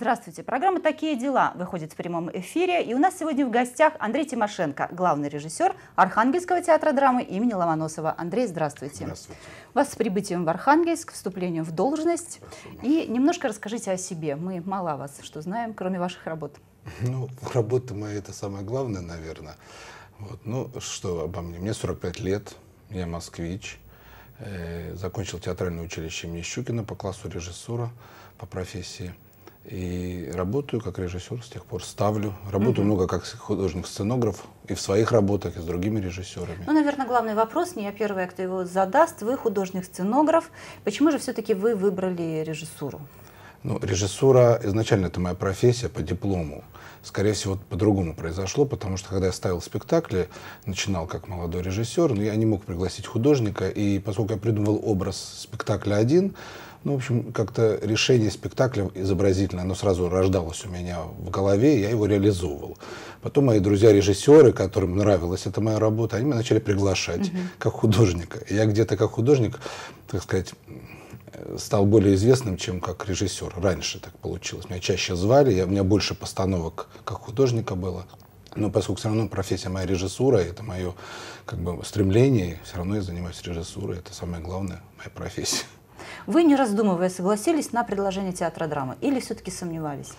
Здравствуйте. Программа «Такие дела» выходит в прямом эфире. И у нас сегодня в гостях Андрей Тимошенко, главный режиссер Архангельского театра драмы имени Ломоносова. Андрей, здравствуйте. Здравствуйте. Вас с прибытием в Архангельск, вступлением в должность. Спасибо. И немножко расскажите о себе. Мы мало вас что знаем, кроме ваших работ. Ну, работа моя – это самое главное, наверное. Вот. Ну, что обо мне? Мне 45 лет, я москвич. Э, закончил театральное училище имени Щукина по классу режиссура, по профессии – и работаю как режиссер с тех пор, ставлю. Работаю mm-hmm. много как художник-сценограф и в своих работах, и с другими режиссерами. Ну, наверное, главный вопрос, не я первая, кто его задаст. Вы художник-сценограф. Почему же все-таки вы выбрали режиссуру? Ну, режиссура изначально это моя профессия по диплому. Скорее всего, по-другому произошло, потому что когда я ставил спектакли, начинал как молодой режиссер, но я не мог пригласить художника, и поскольку я придумывал образ спектакля один, ну, в общем, как-то решение спектакля изобразительное, оно сразу рождалось у меня в голове, я его реализовывал. Потом мои друзья-режиссеры, которым нравилась эта моя работа, они меня начали приглашать угу. как художника. Я где-то как художник, так сказать, стал более известным, чем как режиссер. Раньше так получилось. Меня чаще звали, я, у меня больше постановок как художника было. Но поскольку все равно профессия моя режиссура, это мое как бы, стремление, все равно я занимаюсь режиссурой, это самое главное, моя профессия. Вы, не раздумывая, согласились на предложение театра драмы или все-таки сомневались?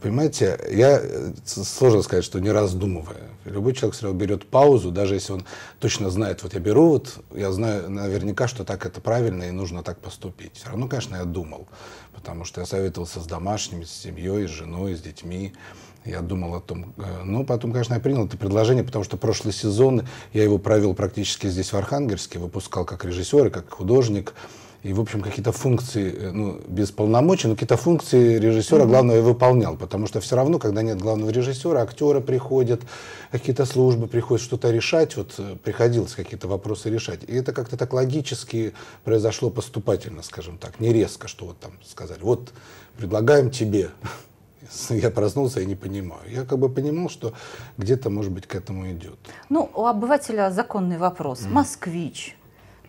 Понимаете, я э, сложно сказать, что не раздумывая. Любой человек все равно берет паузу, даже если он точно знает, вот я беру, вот я знаю наверняка, что так это правильно и нужно так поступить. Все равно, конечно, я думал, потому что я советовался с домашними, с семьей, с женой, с детьми. Я думал о том. ну потом, конечно, я принял это предложение, потому что прошлый сезон я его провел практически здесь, в Архангельске, выпускал как режиссер и как художник. И, в общем, какие-то функции, э, ну, без полномочий, но какие-то функции режиссера главного и выполнял. Потому что все равно, когда нет главного режиссера, актеры приходят, какие-то службы приходят что-то решать. Вот э, приходилось какие-то вопросы решать. И это как-то так логически произошло поступательно, скажем так, не резко, что вот там сказали. Вот предлагаем тебе я проснулся и не понимаю. Я как бы понимал, что где-то, может быть, к этому идет. Ну, у обывателя законный вопрос. Mm. Москвич,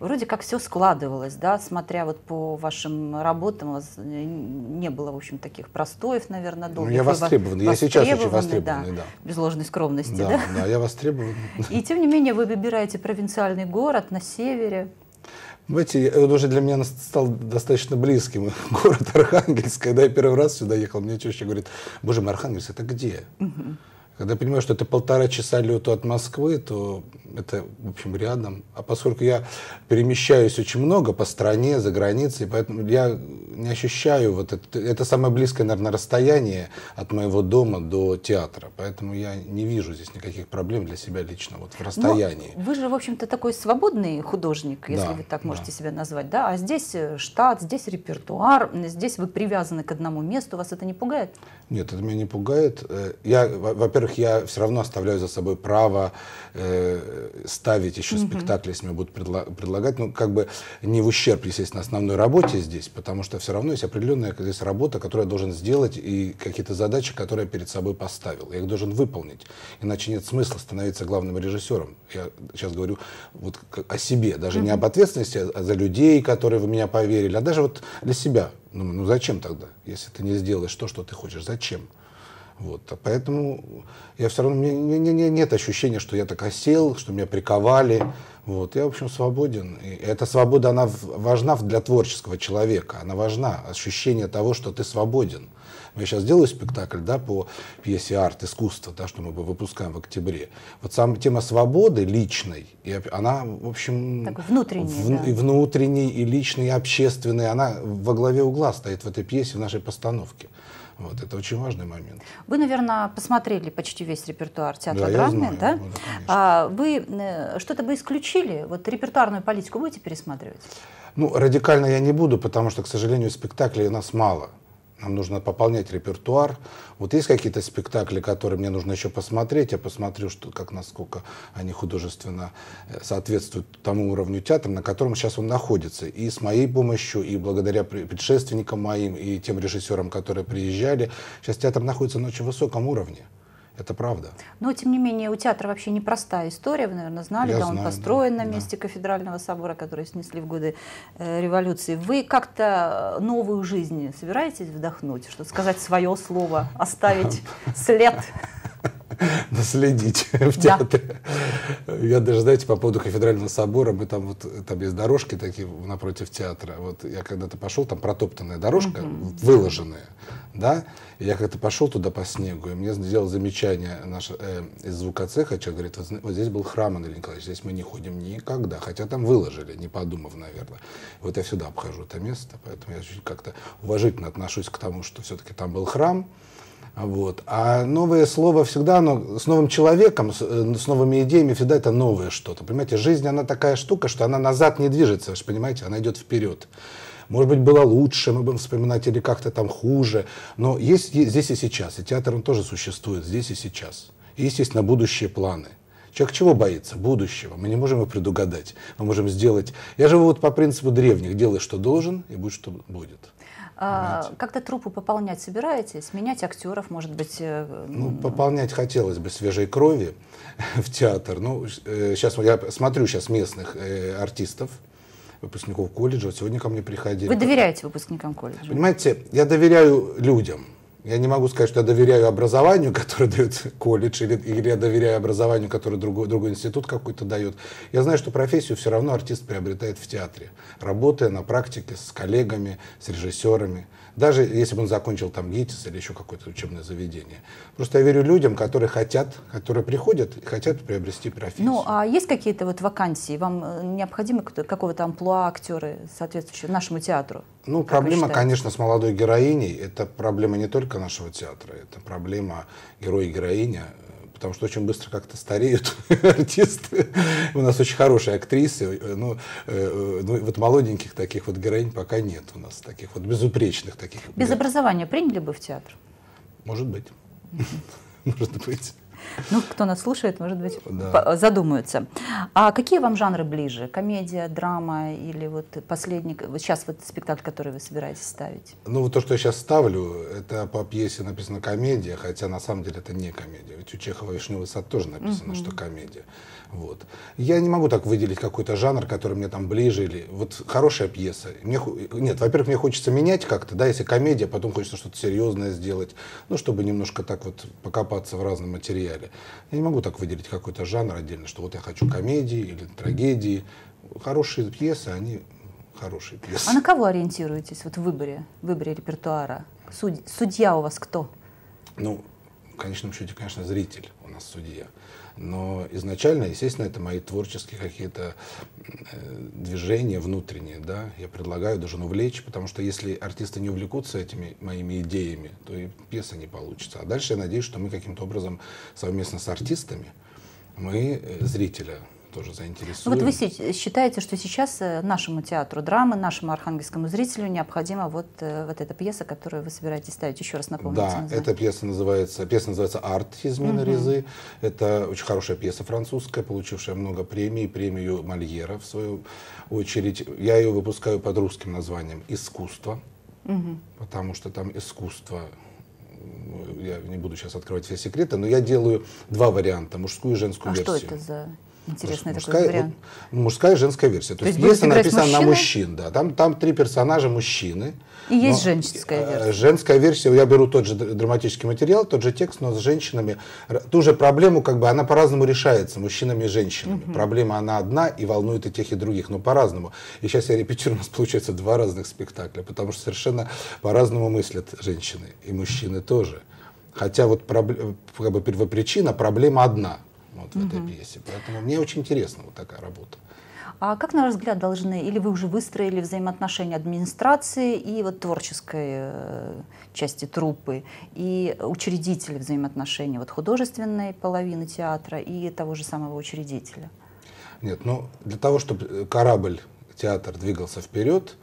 вроде как все складывалось, да, смотря вот по вашим работам, у вас э, не было, в общем, таких простоев, наверное, долго. Ну, я востребован, я сейчас очень востребованный, да, да. Без ложной скромности, да? Да, да я востребован. И тем не менее вы выбираете провинциальный город на севере, Знаете, он уже для меня стал достаточно близким. Город Архангельск, когда я первый раз сюда ехал, мне теща говорит, боже мой, Архангельск, это где? Угу. Когда понимаю, что это полтора часа лету от Москвы, то это, в общем, рядом. А поскольку я перемещаюсь очень много по стране, за границей, поэтому я не ощущаю вот это, это самое близкое, наверное, расстояние от моего дома до театра, поэтому я не вижу здесь никаких проблем для себя лично вот в расстоянии. Но вы же, в общем-то, такой свободный художник, если да, вы так можете да. себя назвать, да? А здесь э, штат, здесь репертуар, здесь вы привязаны к одному месту, вас это не пугает? Нет, это меня не пугает. Э, я, во-первых, я все равно оставляю за собой право э, ставить еще угу. спектакли, если мне будут предла- предлагать, ну как бы не в ущерб, естественно, основной работе здесь, потому что все равно есть определенная здесь работа, которую я должен сделать, и какие-то задачи, которые я перед собой поставил. Я их должен выполнить. Иначе нет смысла становиться главным режиссером. Я сейчас говорю вот о себе, даже mm-hmm. не об ответственности а за людей, которые в меня поверили, а даже вот для себя. Ну, ну зачем тогда, если ты не сделаешь то, что ты хочешь? Зачем? Вот. А поэтому я все равно, у меня, у нет ощущения, что я так осел, что меня приковали. Вот. Я, в общем, свободен. И эта свобода, она важна для творческого человека. Она важна. Ощущение того, что ты свободен. Я сейчас делаю спектакль да, по пьесе «Арт. Искусство», да, что мы выпускаем в октябре. Вот сама тема свободы личной, и она, в общем... внутренняя в, да. И внутренний, и личный, и общественный. Она во главе угла стоит в этой пьесе, в нашей постановке. Вот, это очень важный момент. Вы, наверное, посмотрели почти весь репертуар театра да, драмы, знаю, да? Ну, да а вы э, что-то бы исключили? Вот репертуарную политику будете пересматривать? Ну, радикально я не буду, потому что, к сожалению, спектаклей у нас мало. Нам нужно пополнять репертуар. Вот есть какие-то спектакли, которые мне нужно еще посмотреть. Я посмотрю, что, как, насколько они художественно э, соответствуют тому уровню театра, на котором сейчас он находится. И с моей помощью, и благодаря предшественникам моим, и тем режиссерам, которые приезжали, сейчас театр находится на очень высоком уровне. Это правда. Но, тем не менее, у театра вообще непростая история. Вы, наверное, знали, Я да, знаю, он построен да, на месте да. кафедрального собора, который снесли в годы э, революции. Вы как-то э, новую жизнь собираетесь вдохнуть? Что сказать свое слово, оставить след? наследить в театре. Да. Я даже, знаете, по поводу кафедрального собора, мы там вот, там есть дорожки такие напротив театра. Вот я когда-то пошел, там протоптанная дорожка, угу. выложенная, да, и я как-то пошел туда по снегу, и мне сделал замечание наш, э, из звукоцеха, человек говорит, вот, вот здесь был храм, Андрей Николаевич, здесь мы не ходим никогда, хотя там выложили, не подумав, наверное. Вот я всегда обхожу это место, поэтому я как-то уважительно отношусь к тому, что все-таки там был храм, вот. А новое слово всегда, оно с новым человеком, с, э, с новыми идеями всегда это новое что-то. Понимаете, жизнь, она такая штука, что она назад не движется, аж понимаете, она идет вперед. Может быть, было лучше, мы будем вспоминать, или как-то там хуже. Но есть, есть здесь и сейчас, и театр, он тоже существует здесь и сейчас. И, есть, естественно, будущие планы. Человек чего боится? Будущего. Мы не можем его предугадать. Мы можем сделать... Я живу вот по принципу древних. Делай, что должен, и будь, что будет. А, как-то трупу пополнять собираетесь? Менять актеров, может быть? Э, ну, пополнять хотелось бы свежей крови в театр. Ну, сейчас э, я смотрю сейчас местных э, артистов, выпускников колледжа. Вот сегодня ко мне приходили. Вы доверяете выпускникам колледжа? Понимаете, я доверяю людям я не могу сказать, что я доверяю образованию, которое дает колледж, или, или я доверяю образованию, которое другой, другой институт какой-то дает. Я знаю, что профессию все равно артист приобретает в театре, работая на практике с коллегами, с режиссерами даже если бы он закончил там ГИТИС или еще какое-то учебное заведение. Просто я верю людям, которые хотят, которые приходят и хотят приобрести профессию. Ну, а есть какие-то вот вакансии? Вам э, необходимы какого-то амплуа актеры, соответствующие нашему театру? Ну, проблема, конечно, с молодой героиней. Это проблема не только нашего театра, это проблема героя и героиня потому что очень быстро как-то стареют артисты. У нас очень хорошие актрисы, э, ну, э, э, ну вот молоденьких таких вот героинь пока нет у нас, таких вот безупречных таких. Без образования приняли бы в театр? Может быть. Может быть. Ну, кто нас слушает, может быть, да. задумаются. А какие вам жанры ближе? Комедия, драма или вот последний, вот сейчас вот спектакль, который вы собираетесь ставить? Ну, вот то, что я сейчас ставлю, это по пьесе написано комедия, хотя на самом деле это не комедия. Ведь у Чехова «Вишневый сад» тоже написано, угу. что комедия. Вот. Я не могу так выделить какой-то жанр, который мне там ближе или... Вот хорошая пьеса. Мне... Нет, во-первых, мне хочется менять как-то, да, если комедия, потом хочется что-то серьезное сделать, ну, чтобы немножко так вот покопаться в разном материале далее. Я не могу так выделить какой-то жанр отдельно, что вот я хочу комедии или трагедии. Хорошие пьесы, они хорошие пьесы. А на кого ориентируетесь вот в выборе, в выборе репертуара? Судь, судья у вас кто? Ну, в конечном счете, конечно, зритель у нас судья. Но изначально, естественно, это мои творческие какие-то э, движения внутренние, да, я предлагаю, даже увлечь, ну, потому что если артисты не увлекутся этими моими идеями, то и пьеса не получится. А дальше я надеюсь, что мы каким-то образом совместно с артистами мы э, зрителя тоже заинтересует. Ну, вот вы считаете, что сейчас э, нашему театру драмы, нашему архангельскому зрителю необходима вот, э, вот эта пьеса, которую вы собираетесь ставить? Еще раз напомню. Да, название. эта пьеса называется, пьеса называется «Арт» Измена угу. Резы. Это очень хорошая пьеса французская, получившая много премий, премию Мольера в свою очередь. Я ее выпускаю под русским названием «Искусство», угу. потому что там искусство я не буду сейчас открывать все секреты, но я делаю два варианта, мужскую и женскую а версию. Что это за Интересный есть, такой мужская, вариант. Вот, мужская и женская версия. То, То есть, есть если написано на мужчин, да, там, там три персонажа мужчины. И есть женская э, версия. Женская версия, я беру тот же драматический материал, тот же текст, но с женщинами. Ту же проблему, как бы, она по-разному решается, мужчинами и женщинами. Угу. Проблема, она одна и волнует и тех, и других, но по-разному. И сейчас я репетирую, у нас получается два разных спектакля, потому что совершенно по-разному мыслят женщины и мужчины тоже. Хотя вот как бы, причина, проблема одна – вот в этой пьесе. Поэтому мне очень интересна вот такая работа. А как, на ваш взгляд, должны, или вы уже выстроили взаимоотношения администрации и вот творческой э, части труппы, и учредителей взаимоотношений, вот художественной половины театра и того же самого учредителя? Нет, ну для того, чтобы э, корабль, театр двигался вперед,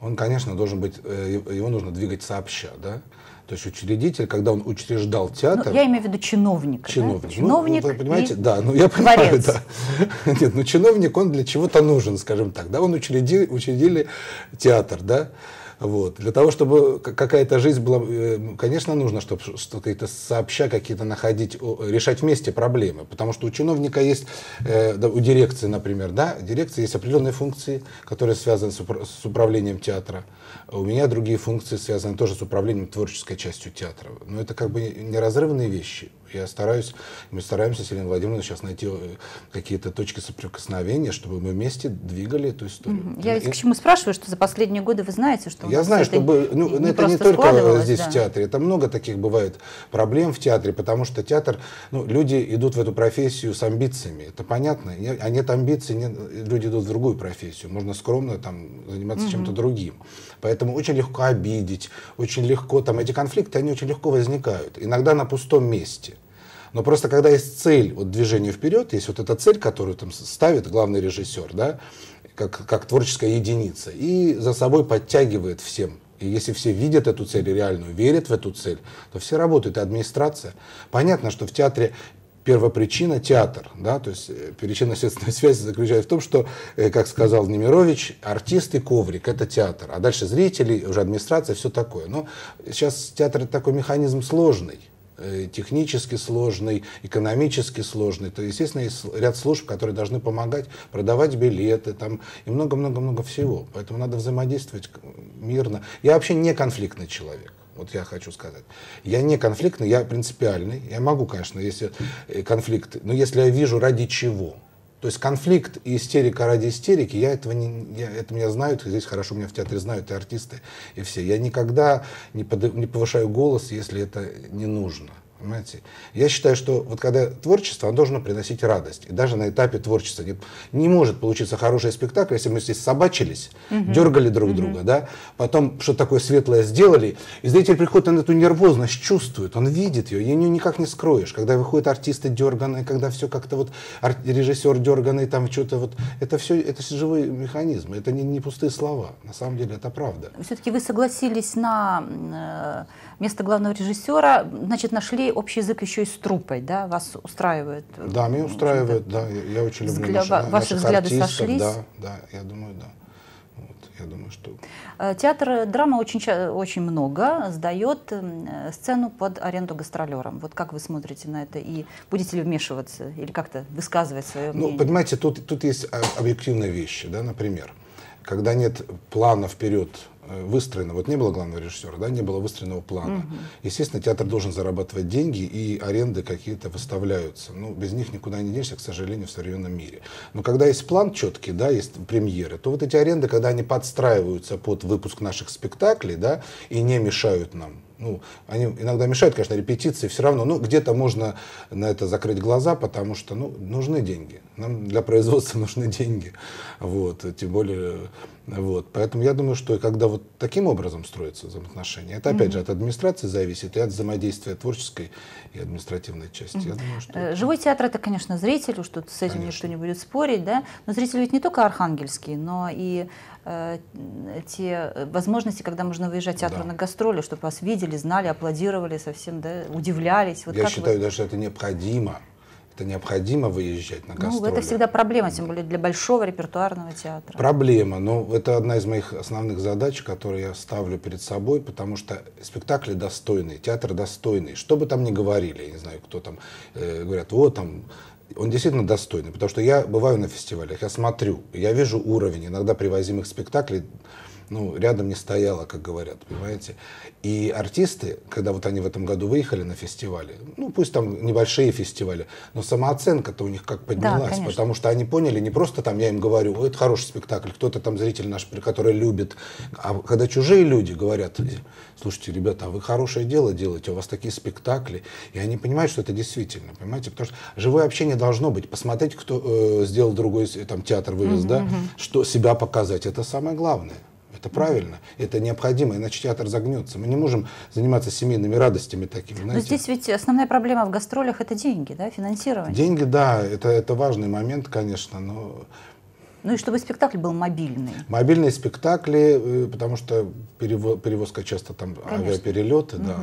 он, конечно, должен быть, э, его нужно двигать сообща, да? То есть учредитель, когда он учреждал театр... Ну, я имею в виду чиновника, Чиновник. Да? Ну, чиновник ну, вы понимаете, и да, ну я понимаю, да. Нет, ну чиновник, он для чего-то нужен, скажем так. Да, он учредил, учредили театр, да. Вот. Для того, чтобы какая-то жизнь была, э, конечно, нужно, чтобы какие-то сообща какие-то находить, решать вместе проблемы. Потому что у чиновника есть, э, у дирекции, например, да, дирекции есть определенные функции, которые связаны с управлением театра. У меня другие функции связаны тоже с управлением творческой частью театра. Но это как бы неразрывные вещи. Я стараюсь, мы стараемся с Еленой Владимировной сейчас найти э, какие-то точки соприкосновения, чтобы мы вместе двигали эту историю. Угу. Я и, к чему спрашиваю, что за последние годы вы знаете, что Я знаю, что ну, не ну, это не только здесь да. в театре, это много таких бывает проблем в театре, потому что театр, ну, люди идут в эту профессию с амбициями, это понятно, а нет амбиций, нет, люди идут в другую профессию, можно скромно там заниматься угу. чем-то другим. Поэтому очень легко обидеть, очень легко, там эти конфликты, они очень легко возникают, иногда на пустом месте. Но просто когда есть цель вот движения вперед, есть вот эта цель, которую там ставит главный режиссер, да, как, как творческая единица, и за собой подтягивает всем и если все видят эту цель реальную верят в эту цель, то все работают, и администрация. Понятно, что в театре первопричина – театр. Да? То есть э, причина следственной связи заключается в том, что, э, как сказал Немирович, артист и коврик – это театр. А дальше зрители, уже администрация, все такое. Но сейчас театр – это такой механизм сложный э, технически сложный, экономически сложный. То, есть естественно, есть ряд служб, которые должны помогать продавать билеты там, и много-много-много всего. Поэтому надо взаимодействовать мирно. Я вообще не конфликтный человек. Вот я хочу сказать. Я не конфликтный, я принципиальный. Я могу, конечно, если э, конфликт, но если я вижу ради чего. То есть конфликт и истерика ради истерики, я этого не, я, это меня знают, здесь хорошо меня в театре знают и артисты, и все. Я никогда не, под, не повышаю голос, если это не нужно. Понимаете? Я считаю, что вот когда творчество, оно должно приносить радость. И даже на этапе творчества не, не может получиться хороший спектакль, если мы здесь собачились, угу. дергали друг угу. друга, да, потом что-то такое светлое сделали, и зритель приходит, он эту нервозность чувствует, он видит ее, и ее никак не скроешь. Когда выходят артисты дерганые, когда все как-то вот режиссер дерганый, там что-то вот, это все, это живые механизмы, это не, не пустые слова, на самом деле это правда. Все-таки вы согласились на э, вместо главного режиссера, значит, нашли общий язык еще и с трупой, да? Вас устраивает? Э, да, меня устраивает, да. Я, я очень люблю взгля... наших, Ваши наших взгляды артистов, сошлись? Да, да, я думаю, да. я думаю, что... Э, театр э, драма очень, очень много сдает эм, сцену под аренду гастролерам. Вот как вы смотрите на это? И будете ли вмешиваться или как-то высказывать свое ну, мнение? Ну, понимаете, тут, тут есть а, объективные вещи, да, например. Когда нет плана вперед Э, выстроено, вот не было главного режиссера, да, не было выстроенного плана. Угу. Естественно, театр должен зарабатывать деньги, и аренды какие-то выставляются. Ну, без них никуда не денешься, к сожалению, в современном мире. Но когда есть план четкий, да, есть премьеры, то вот эти аренды, когда они подстраиваются под выпуск наших спектаклей, да, и не мешают нам, ну, они иногда мешают, конечно, репетиции, все равно, ну, где-то можно на это закрыть глаза, потому что, ну, нужны деньги. Нам для производства нужны деньги. Вот, тем более вот. Поэтому я думаю, что когда вот таким образом строятся взаимоотношения, это опять mm-hmm. же от администрации зависит и от взаимодействия творческой и административной части. Mm-hmm. Я думаю, что э, Живой это... театр это, конечно, зритель, что с этим конечно. никто не будет спорить, да. Но зрители ведь не только Архангельские, но и э, те возможности, когда можно выезжать театру да. на гастроли, чтобы вас видели, знали, аплодировали совсем, да, удивлялись. Вот я считаю, вы... даже это необходимо это необходимо выезжать на гастроли. Ну, это всегда проблема, тем более для большого репертуарного театра. Проблема, но это одна из моих основных задач, которые я ставлю перед собой, потому что спектакли достойные, театр достойный. Что бы там ни говорили, я не знаю, кто там, э, говорят, вот там он действительно достойный, потому что я бываю на фестивалях, я смотрю, я вижу уровень иногда привозимых спектаклей, ну, рядом не стояла, как говорят, понимаете. И артисты, когда вот они в этом году выехали на фестивали, ну, пусть там небольшие фестивали, но самооценка-то у них как поднялась, да, потому что они поняли, не просто там я им говорю, это хороший спектакль, кто-то там зритель наш, который любит, а когда чужие люди говорят, слушайте, ребята, а вы хорошее дело делаете, у вас такие спектакли, и они понимают, что это действительно, понимаете, потому что живое общение должно быть, посмотреть, кто э, сделал другой там театр, вывез, mm да, mm что себя показать, это самое главное. Это правильно, это необходимо, иначе театр загнется. Мы не можем заниматься семейными радостями такими. Знаете. Но здесь ведь основная проблема в гастролях – это деньги, да, финансирование. Деньги, да, это, это важный момент, конечно, но ну и чтобы спектакль был мобильный. Мобильные спектакли, э, потому что перевозка часто там Конечно. авиаперелеты, угу. да.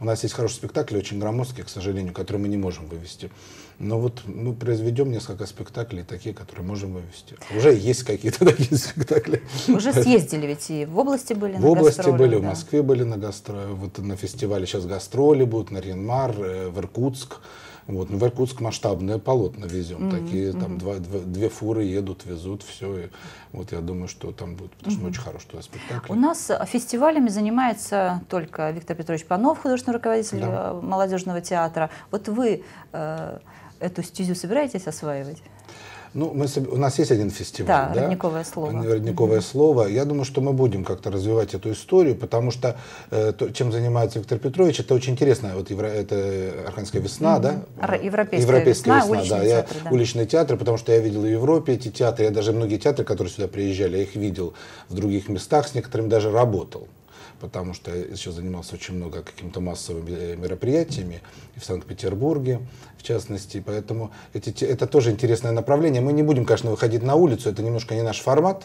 У нас есть хороший спектакль, очень громоздкий, к сожалению, который мы не можем вывести. Но вот мы произведем несколько спектаклей, такие, которые можем вывести. Уже есть какие-то такие спектакли. Уже съездили ведь и в области были в на В области были, да. в Москве были на гастроли, вот на фестивале сейчас гастроли будут, на Ренмар, э, в Иркутск. Вот. Ну, в Иркутск масштабное полотно везем. Mm-hmm. Такие там mm-hmm. два, два, две фуры едут, везут, все. И вот я думаю, что там будет, потому что mm-hmm. очень хороший спектакль. У нас э, фестивалями занимается только Виктор Петрович Панов, художественный руководитель да. Э, молодежного театра. Вот вы э, эту стезю собираетесь осваивать? Ну, мы, у нас есть один фестиваль. Да, да? родниковое слово. Э, родниковое угу. слово. Я думаю, что мы будем как-то развивать эту историю, потому что э, то, чем занимается Виктор Петрович, это очень интересно. Вот евро, это Архангельская весна, угу. да? Европейская, Европейская весна, весна да. Театр, я, да. Уличные театры, потому что я видел в Европе эти театры. Я даже многие театры, которые сюда приезжали, я их видел в других местах, с некоторыми даже работал потому что я сейчас занимался очень много какими-то массовыми э, мероприятиями и в Санкт-Петербурге, в частности, поэтому эти, это тоже интересное направление. Мы не будем, конечно, выходить на улицу, это немножко не наш формат,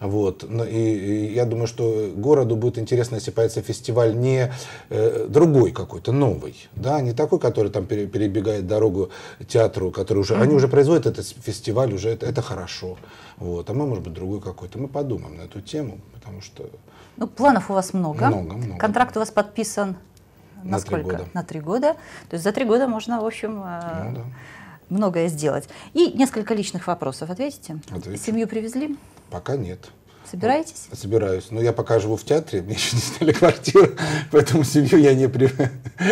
вот. Ну, и, и я думаю, что городу будет интересно, если появится фестиваль не э, другой какой-то, новый, да, не такой, который там перебегает дорогу театру, который уже, mm-hmm. они уже производят этот фестиваль, уже это, это хорошо. Вот. А мы, может быть, другой какой-то. Мы подумаем на эту тему, потому что... Ну, планов у вас много. Много, много. Контракт у вас подписан на сколько? Три года. На три года. То есть за три года можно, в общем, э, ну, да многое сделать. И несколько личных вопросов. Ответите? Отвечу. Семью привезли? Пока нет. Собираетесь? Ну, собираюсь. Но я пока живу в театре, мне еще не сняли квартиру, поэтому семью я не, при...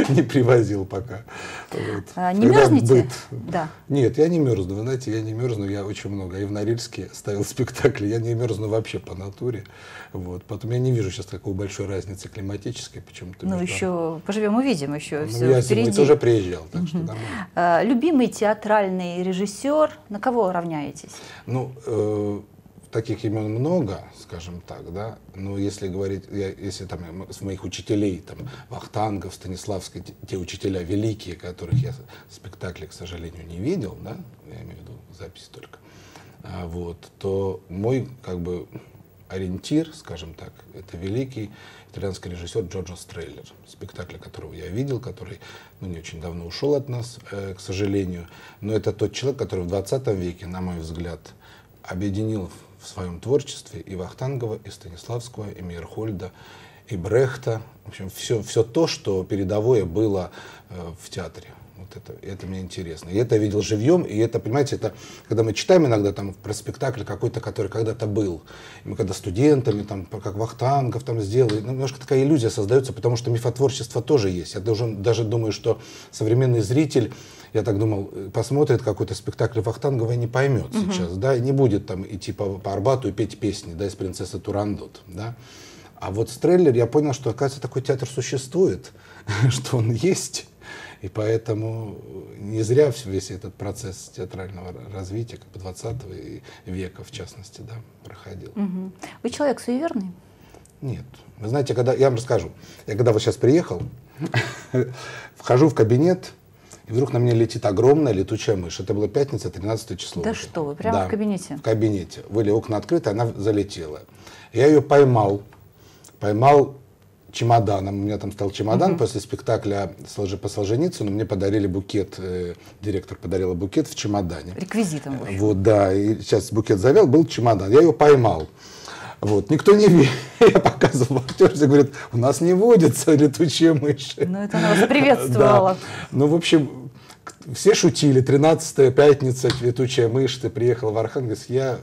не привозил пока. Вот. А, не Когда мерзнете? Быт... Да. Нет, я не мерзну. Вы знаете, я не мерзну, я очень много. И в Норильске ставил спектакли, я не мерзну вообще по натуре. Вот. Потом я не вижу сейчас такой большой разницы климатической почему-то. Ну, между... еще поживем, увидим еще ну, все я впереди. Я тоже приезжал, так угу. что нормально. А, любимый театральный режиссер, на кого равняетесь? Ну, э таких имен много, скажем так, да, но если говорить, я, если там с моих учителей, там, Вахтангов, Станиславский, те, те учителя великие, которых я в спектакле, к сожалению, не видел, да, я имею в виду запись только, а, вот, то мой, как бы, ориентир, скажем так, это великий итальянский режиссер Джорджо Стрейлер, спектакль которого я видел, который ну, не очень давно ушел от нас, э, к сожалению. Но это тот человек, который в 20 веке, на мой взгляд, объединил в своем творчестве и Вахтангова, и Станиславского, и Мейерхольда, и Брехта. В общем, все, все то, что передовое было э, в театре. Вот это, это мне интересно. И это я видел живьем, и это, понимаете, это, когда мы читаем иногда там про спектакль какой-то, который когда-то был, и мы когда студентами, там, как Вахтангов там сделали, ну, немножко такая иллюзия создается, потому что мифотворчество тоже есть. Я даже, даже думаю, что современный зритель, я так думал, э, посмотрит какой-то спектакль Вахтангова и не поймет угу. сейчас, да, и не будет там идти по, по Арбату и петь песни, да, из «Принцессы Турандот», да. А вот Стреллер, я понял, что, оказывается, такой театр существует, что он есть, и поэтому э, не зря весь этот процесс театрального развития, как бы 20 века в частности, да, проходил. Угу. Вы человек суеверный? Нет. Вы знаете, когда я вам расскажу. Я когда вот сейчас приехал, вхожу в кабинет, и вдруг на меня летит огромная летучая мышь. Это была пятница, 13 число. Да что вы, прямо да, в кабинете? В кабинете. Были окна открыты, она залетела. Я ее поймал. Поймал чемоданом. У меня там стал чемодан mm после спектакля по Солженицыну. Мне подарили букет, э, директор подарила букет в чемодане. Реквизитом. Больше. Э, вот, да. И сейчас букет завел, был чемодан. Я его поймал. Вот, никто не верит. Я показывал актеру, говорят, у нас не водятся летучие мыши. Ну, это она вас приветствовала. Да. Ну, в общем, все шутили. 13-я пятница, летучая мышь, ты приехал в Архангельск. Я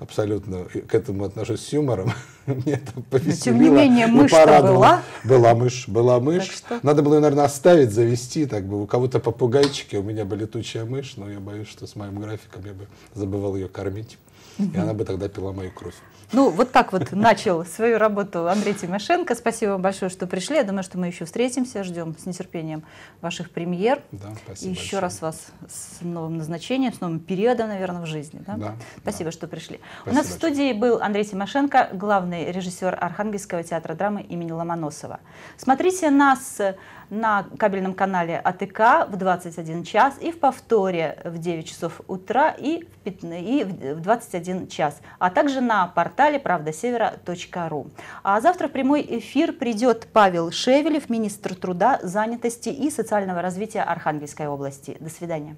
абсолютно к этому отношусь с юмором. Мне это повеселило. Но, тем не менее, ну, мышь была? Была мышь, была мышь. Надо было ее, наверное, оставить, завести. Так бы. У кого-то попугайчики, у меня бы летучая мышь, но я боюсь, что с моим графиком я бы забывал ее кормить. и она бы тогда пила мою кровь. Ну, вот так вот начал свою работу Андрей Тимошенко. Спасибо вам большое, что пришли. Я думаю, что мы еще встретимся. Ждем с нетерпением ваших премьер. Да, спасибо. И еще большое. раз вас с новым назначением, с новым периодом, наверное, в жизни. Да? Да, спасибо, да. что пришли. Спасибо У нас в студии был Андрей Тимошенко, главный режиссер Архангельского театра драмы имени Ломоносова. Смотрите нас на кабельном канале АТК в 21 час и в повторе в 9 часов утра и в 21 21 час, а также на портале правдасевера.ру. А завтра в прямой эфир придет Павел Шевелев, министр труда, занятости и социального развития Архангельской области. До свидания.